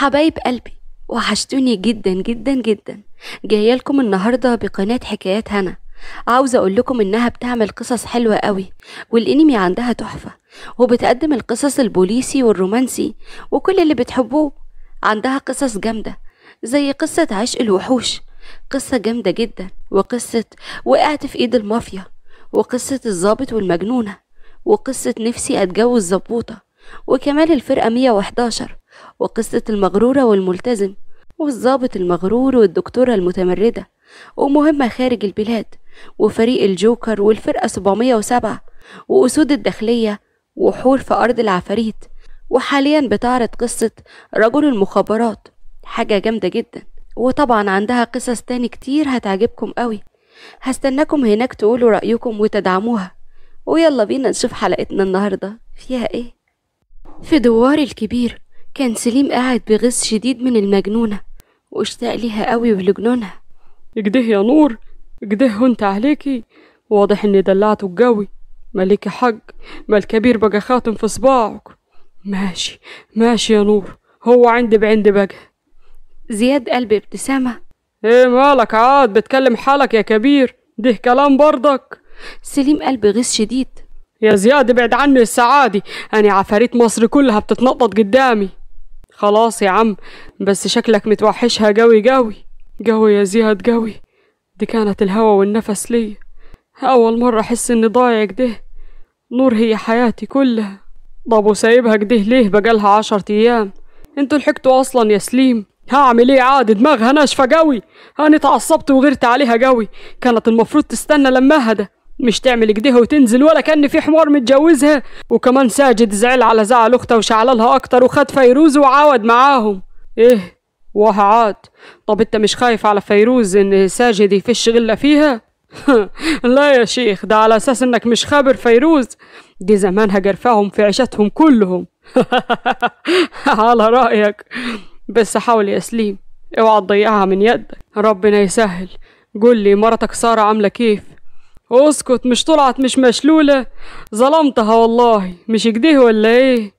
حبايب قلبي وحشتوني جدا جدا جدا جايه لكم النهارده بقناه حكايات هنا عاوزه اقول لكم انها بتعمل قصص حلوه قوي والانمي عندها تحفه وبتقدم القصص البوليسي والرومانسي وكل اللي بتحبوه عندها قصص جامده زي قصه عشق الوحوش قصه جامده جدا وقصه وقعت في ايد المافيا وقصه الظابط والمجنونه وقصه نفسي اتجوز ظبوطه وكمان الفرقه 111 وقصة المغرورة والملتزم والظابط المغرور والدكتورة المتمردة ومهمة خارج البلاد وفريق الجوكر والفرقة 707 وأسود الداخلية وحور في أرض العفاريت وحاليا بتعرض قصة رجل المخابرات حاجة جامدة جدا وطبعا عندها قصص تاني كتير هتعجبكم قوي هستناكم هناك تقولوا رأيكم وتدعموها ويلا بينا نشوف حلقتنا النهاردة فيها ايه في دواري الكبير كان سليم قاعد بغص شديد من المجنونة واشتاق ليها قوي ولجنونها اجده يا نور اجده هنت عليكي واضح اني دلعته الجوي مالكي حق ما الكبير بقى خاتم في صباعك ماشي ماشي يا نور هو عندي بعند بقى زياد قلب ابتسامة ايه مالك عاد بتكلم حالك يا كبير ده كلام برضك سليم قلب غيظ شديد يا زياد ابعد عني السعادة انا عفاريت مصر كلها بتتنطط قدامي خلاص يا عم بس شكلك متوحشها جوي جوي جوي يا زياد جوي دي كانت الهوا والنفس ليا أول مرة أحس إني ضايع كده نور هي حياتي كلها طب وسايبها كده ليه بقالها عشر أيام انتوا لحقتوا أصلا يا سليم هعمل ايه عادي دماغها ناشفه جوي انا اتعصبت وغيرت عليها جوي كانت المفروض تستنى لما هدى مش تعمل ايديها وتنزل ولا كان في حمار متجوزها وكمان ساجد زعل على زعل اخته وشعللها اكتر وخد فيروز وعاود معاهم ايه وهعاد طب انت مش خايف على فيروز ان ساجد يفش غله فيها لا يا شيخ ده على اساس انك مش خابر فيروز دي زمانها جرفاهم في عيشتهم كلهم على رايك بس حاول يا سليم اوعى تضيعها من يدك ربنا يسهل قول لي مرتك ساره عامله كيف اسكت مش طلعت مش مشلولة ظلمتها والله مش كده ولا ايه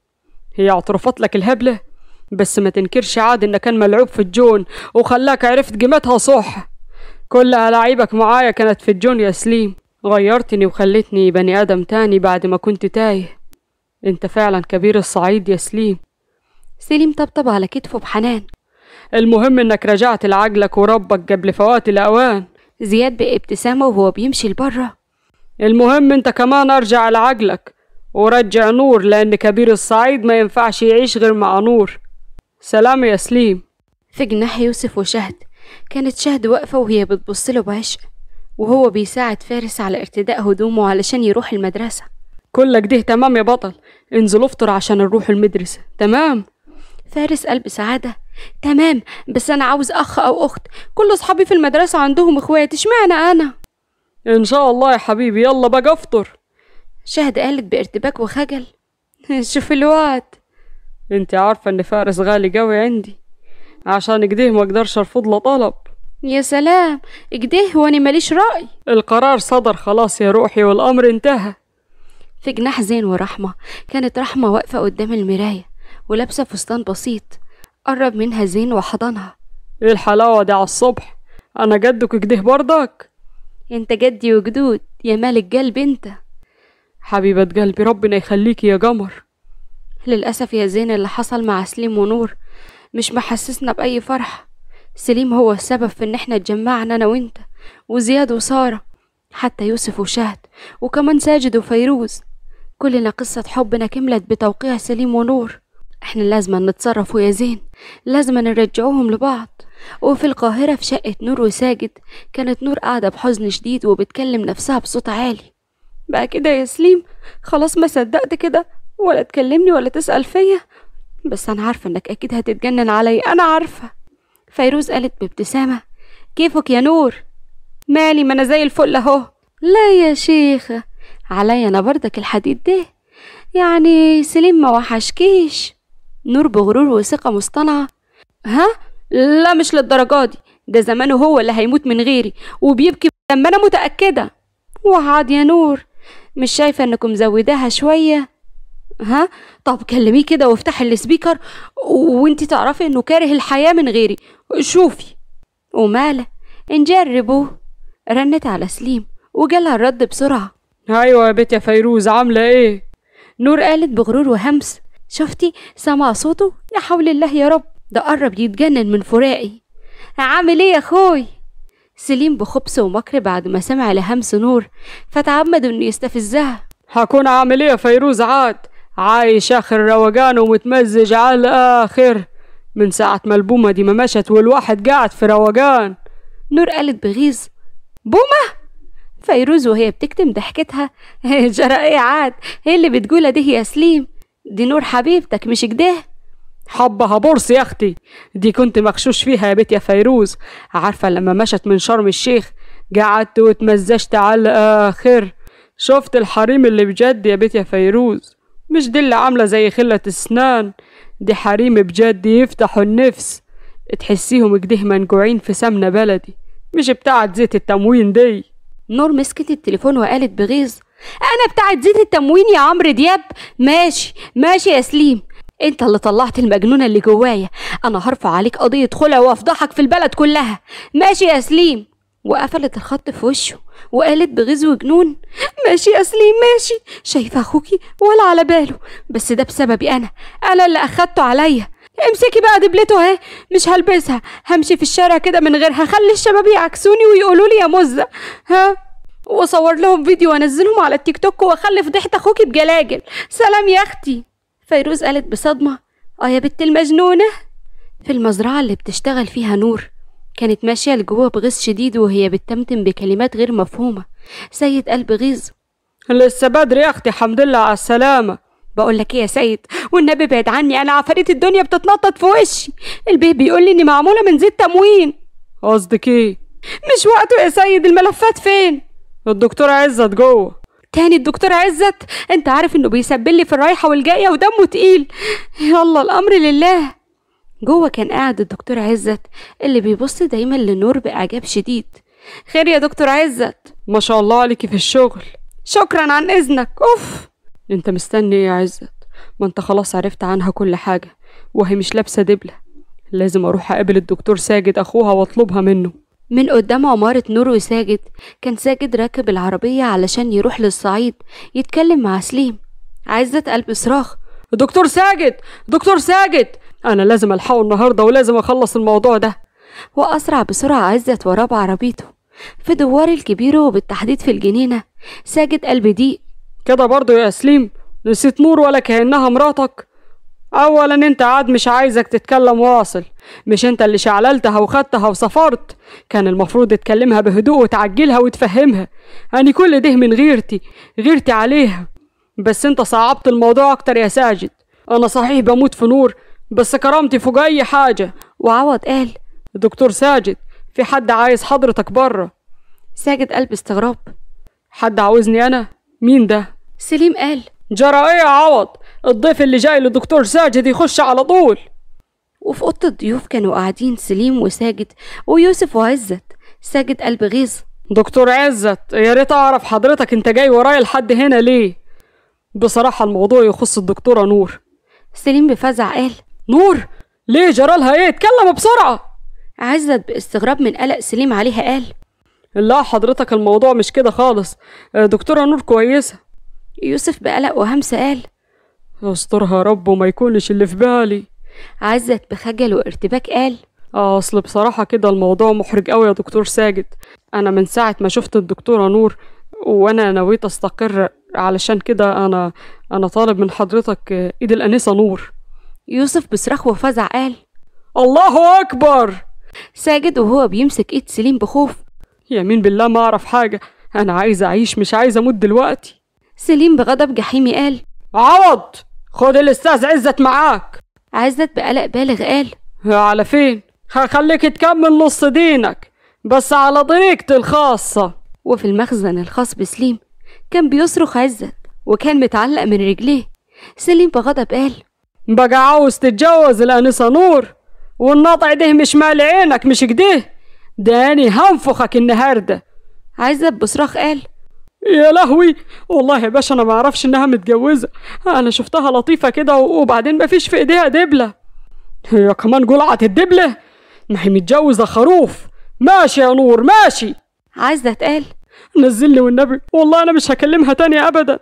هي اعترفت لك الهبلة بس ما تنكرش عاد ان كان ملعوب في الجون وخلاك عرفت قيمتها صح كل ألاعيبك معايا كانت في الجون يا سليم غيرتني وخلتني بني آدم تاني بعد ما كنت تايه انت فعلا كبير الصعيد يا سليم سليم طبطب على كتفه بحنان المهم انك رجعت لعجلك وربك قبل فوات الأوان زياد بابتسامة وهو بيمشي لبره المهم انت كمان ارجع لعقلك ورجع نور لأن كبير الصعيد ما ينفعش يعيش غير مع نور سلام يا سليم في جناح يوسف وشهد كانت شهد واقفة وهي بتبص له بعشق وهو بيساعد فارس على ارتداء هدومه علشان يروح المدرسة كلك ده تمام يا بطل انزل افطر عشان نروح المدرسة تمام فارس قلب سعادة تمام بس انا عاوز اخ او اخت كل اصحابي في المدرسه عندهم اخوات اشمعنى انا ان شاء الله يا حبيبي يلا بقى افطر شهد قالت بارتباك وخجل شوف الوقت انت عارفه ان فارس غالي قوي عندي عشان اجديه ما اقدرش ارفض له طلب يا سلام اجديه وانا ماليش رأي القرار صدر خلاص يا روحي والأمر انتهى في جناح زين ورحمة كانت رحمة واقفة قدام المراية ولابسة فستان بسيط قرب منها زين وحضنها ايه الحلاوة دي على الصبح انا جدك وجده برضك انت جدي وجدود يا مالك قلب انت حبيبة قلبي ربنا يخليكي يا قمر للأسف يا زين اللي حصل مع سليم ونور مش محسسنا بأي فرحة سليم هو السبب في إن احنا اتجمعنا أنا وأنت وزياد وسارة حتى يوسف وشهد وكمان ساجد وفيروز كلنا قصة حبنا كملت بتوقيع سليم ونور احنا لازم نتصرف ويا زين لازم نرجعوهم لبعض وفي القاهرة في شقة نور وساجد كانت نور قاعدة بحزن شديد وبتكلم نفسها بصوت عالي بقى كده يا سليم خلاص ما صدقت كده ولا تكلمني ولا تسأل فيا بس أنا عارفة إنك أكيد هتتجنن علي أنا عارفة فيروز قالت بابتسامة كيفك يا نور مالي ما أنا زي الفل أهو لا يا شيخة عليا أنا بردك الحديد ده يعني سليم ما وحشكيش نور بغرور وثقة مصطنعة ها؟ لا مش للدرجة دي ده زمانه هو اللي هيموت من غيري وبيبكي لما أنا متأكدة وعاد يا نور مش شايفة إنكم مزوداها شوية ها طب كلميه كده وافتحي السبيكر وانتي تعرفي انه كاره الحياة من غيري شوفي وماله نجربه رنت على سليم وجالها الرد بسرعة أيوة يا بت يا فيروز عاملة إيه؟ نور قالت بغرور وهمس شفتي سمع صوته لا حول الله يا رب ده قرب يتجنن من فراقي عامل ايه يا اخوي سليم بخبث ومكر بعد ما سمع لهمس نور فتعمد انه يستفزها هكون عامل ايه يا فيروز عاد عايش اخر روجان ومتمزج على الاخر من ساعة ما البومة دي ما مشت والواحد قاعد في روجان نور قالت بغيظ بومة فيروز وهي بتكتم ضحكتها إيه، جرى ايه عاد ايه اللي بتقوله ده يا سليم دي نور حبيبتك مش كده حبها برص يا اختي دي كنت مغشوش فيها يا بيت يا فيروز عارفه لما مشت من شرم الشيخ قعدت واتمزجت على الاخر شفت الحريم اللي بجد يا بيت يا فيروز مش دي اللي عامله زي خله اسنان دي حريم بجد يفتحوا النفس تحسيهم كده منجوعين في سمنه بلدي مش بتاعت زيت التموين دي نور مسكت التليفون وقالت بغيظ انا بتاع زيت التموين يا عمرو دياب ماشي ماشي يا سليم انت اللي طلعت المجنونه اللي جوايا انا هرفع عليك قضيه خلع وافضحك في البلد كلها ماشي يا سليم وقفلت الخط في وشه وقالت بغيظ وجنون ماشي يا سليم ماشي شايفه اخوكي ولا على باله بس ده بسببي انا انا اللي اخدته عليا امسكي بقى دبلته اهي مش هلبسها همشي في الشارع كده من غيرها خلي الشباب يعكسوني ويقولوا لي يا مزه ها واصور لهم فيديو وانزلهم على التيك توك واخلي فضيحه اخوكي بجلاجل سلام يا اختي فيروز قالت بصدمه اه يا بت المجنونه في المزرعه اللي بتشتغل فيها نور كانت ماشيه لجوه بغيظ شديد وهي بتتمتم بكلمات غير مفهومه سيد قلب غيظ لسه بدري يا اختي الحمد لله على السلامه بقول لك ايه يا سيد والنبي بعد عني انا عفاريت الدنيا بتتنطط في وشي البيه بيقول لي اني معموله من زيت تموين قصدك ايه مش وقته يا سيد الملفات فين الدكتور عزت جوه تاني الدكتور عزت انت عارف انه بيسبل لي في الرايحه والجايه ودمه تقيل يلا الامر لله جوه كان قاعد الدكتور عزت اللي بيبص دايما لنور باعجاب شديد خير يا دكتور عزت ما شاء الله عليكي في الشغل شكرا عن اذنك اوف انت مستني ايه يا عزت ما انت خلاص عرفت عنها كل حاجه وهي مش لابسه دبله لازم اروح اقابل الدكتور ساجد اخوها واطلبها منه من قدام عمارة نور وساجد كان ساجد راكب العربية علشان يروح للصعيد يتكلم مع سليم عزت قلب صراخ دكتور ساجد دكتور ساجد أنا لازم ألحقه النهاردة ولازم أخلص الموضوع ده وأسرع بسرعة عزت وراه بعربيته في دوار الكبير وبالتحديد في الجنينة ساجد قلب ضيق كده برضه يا سليم نسيت نور ولا كأنها مراتك اولا انت عاد مش عايزك تتكلم واصل مش انت اللي شعللتها وخدتها وصفرت كان المفروض تكلمها بهدوء وتعجلها وتفهمها اني كل ده من غيرتي غيرتي عليها بس انت صعبت الموضوع اكتر يا ساجد انا صحيح بموت في نور بس كرامتي فوق اي حاجه وعوض قال دكتور ساجد في حد عايز حضرتك بره ساجد قلب استغراب حد عاوزني انا مين ده سليم قال جرى ايه يا عوض الضيف اللي جاي للدكتور ساجد يخش على طول وفي أوضة الضيوف كانوا قاعدين سليم وساجد ويوسف وعزت ساجد قلب غيظ دكتور عزت يا ريت أعرف حضرتك أنت جاي ورايا لحد هنا ليه بصراحة الموضوع يخص الدكتورة نور سليم بفزع قال نور ليه جرالها ايه اتكلم بسرعة عزت باستغراب من قلق سليم عليها قال لا حضرتك الموضوع مش كده خالص دكتورة نور كويسة يوسف بقلق وهمسة قال يسترها رب وما يكونش اللي في بالي عزت بخجل وارتباك قال اه اصل بصراحة كده الموضوع محرج قوي يا دكتور ساجد انا من ساعة ما شفت الدكتورة نور وانا نويت استقر علشان كده انا انا طالب من حضرتك ايد الانسة نور يوسف بصراخ وفزع قال الله اكبر ساجد وهو بيمسك ايد سليم بخوف يمين بالله ما اعرف حاجة انا عايز اعيش مش عايز اموت دلوقتي سليم بغضب جحيمي قال عوض خد الاستاذ عزت معاك عزت بقلق بالغ قال على فين هخليك تكمل نص دينك بس على طريقتي الخاصة وفي المخزن الخاص بسليم كان بيصرخ عزت وكان متعلق من رجليه سليم بغضب قال بقى عاوز تتجوز الأنسة نور والنطع ده مش مال عينك مش كده ده أني هنفخك النهاردة عزت بصراخ قال يا لهوي والله يا باشا انا ما اعرفش انها متجوزه انا شفتها لطيفه كده وبعدين مفيش في ايديها دبله هي كمان جلعه الدبله ما هي متجوزه خروف ماشي يا نور ماشي عايزه اتقال نزل لي والنبي والله انا مش هكلمها تاني ابدا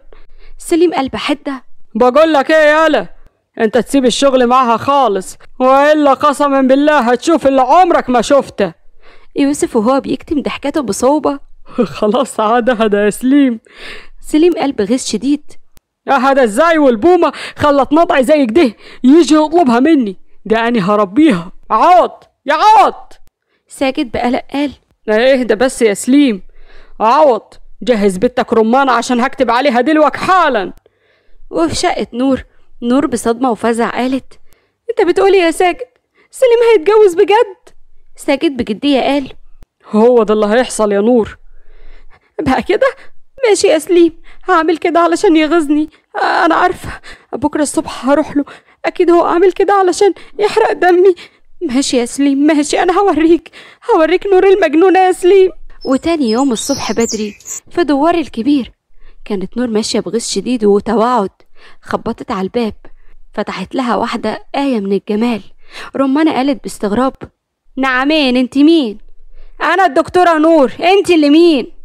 سليم قلب حده بقول لك ايه يالا انت تسيب الشغل معاها خالص والا قسما بالله هتشوف اللي عمرك ما شفته يوسف وهو بيكتم ضحكته بصوبة خلاص عاد ده يا سليم سليم قال بغيظ شديد هذا ازاي والبومة خلت نضعي زي كده يجي يطلبها مني ده أنا هربيها عوض يا عوض ساجد بقلق قال اهدى بس يا سليم عوض جهز بنتك رمانة عشان هكتب عليها دلوك حالا وفي شقة نور نور بصدمة وفزع قالت انت بتقولي إيه يا ساجد سليم هيتجوز بجد ساجد بجدية قال هو ده اللي هيحصل يا نور بقى كده ماشي يا سليم هعمل كده علشان يغيظني انا عارفه بكره الصبح هروح له اكيد هو عامل كده علشان يحرق دمي ماشي يا سليم ماشي انا هوريك هوريك نور المجنونه يا سليم وتاني يوم الصبح بدري في دوار الكبير كانت نور ماشيه بغيظ شديد وتوعد خبطت على الباب فتحت لها واحده ايه من الجمال رمانه قالت باستغراب نعمين انت مين انا الدكتوره نور انت اللي مين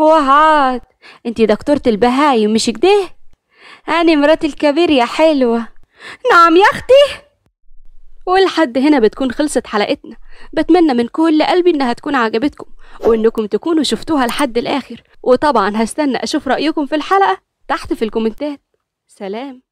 وهات انتي دكتورة البهايم مش كده أنا مرات الكبير يا حلوة نعم يا أختي ولحد هنا بتكون خلصت حلقتنا بتمنى من كل قلبي انها تكون عجبتكم وانكم تكونوا شفتوها لحد الاخر وطبعا هستنى اشوف رايكم في الحلقه تحت في الكومنتات سلام